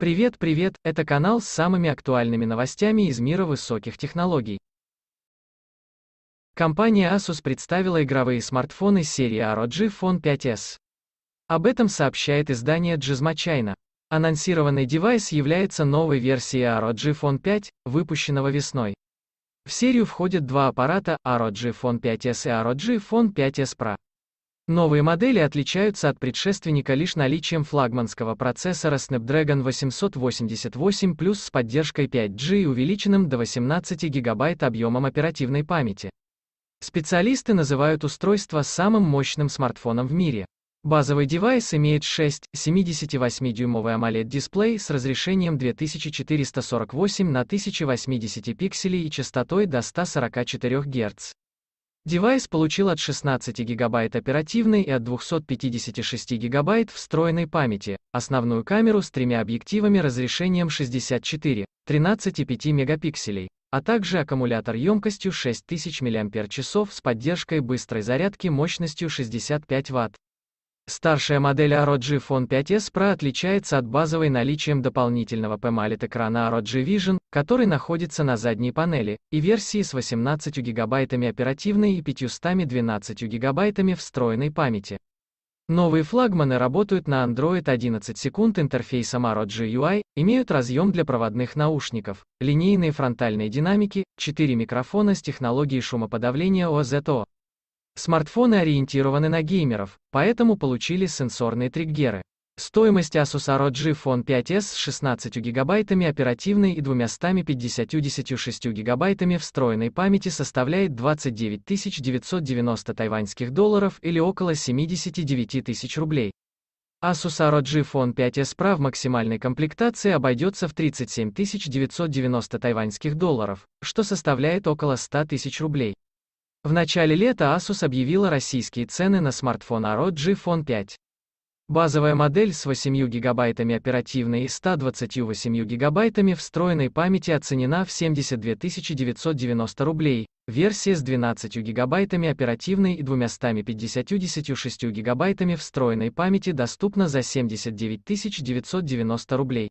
Привет, привет, это канал с самыми актуальными новостями из мира высоких технологий. Компания Asus представила игровые смартфоны серии ROG Phone 5s. Об этом сообщает издание Gizmo China. Анонсированный девайс является новой версией ROG Phone 5, выпущенного весной. В серию входят два аппарата ROG Phone 5s и ROG Phone 5s Pro. Новые модели отличаются от предшественника лишь наличием флагманского процессора Snapdragon 888 Plus с поддержкой 5G и увеличенным до 18 ГБ объемом оперативной памяти. Специалисты называют устройство самым мощным смартфоном в мире. Базовый девайс имеет 6,78-дюймовый AMOLED-дисплей с разрешением 2448 на 1080 пикселей и частотой до 144 Гц. Девайс получил от 16 ГБ оперативной и от 256 ГБ встроенной памяти, основную камеру с тремя объективами разрешением 64, 13 и 5 мегапикселей, а также аккумулятор емкостью 6000 мАч с поддержкой быстрой зарядки мощностью 65 Вт. Старшая модель ROG Phone 5s Pro отличается от базовой наличием дополнительного PMALED экрана ROG Vision, который находится на задней панели, и версии с 18 гигабайтами оперативной и 512 гигабайтами встроенной памяти. Новые флагманы работают на Android 11 секунд интерфейсом ROG UI, имеют разъем для проводных наушников, линейные фронтальные динамики, 4 микрофона с технологией шумоподавления OZO, Смартфоны ориентированы на геймеров, поэтому получили сенсорные триггеры. Стоимость Asus ROG Phone 5s с 16 гигабайтами оперативной и 256 гигабайтами встроенной памяти составляет 29 990 тайваньских долларов или около 79 тысяч рублей. Asus ROG Phone 5s Pro в максимальной комплектации обойдется в 37 990 тайваньских долларов, что составляет около 100 тысяч рублей. В начале лета Asus объявила российские цены на смартфон ROG Phone 5. Базовая модель с 8 гигабайтами оперативной и 128 гигабайтами встроенной памяти оценена в 72 990 рублей, версия с 12 гигабайтами оперативной и 256 гигабайтами встроенной памяти доступна за 79 990 рублей.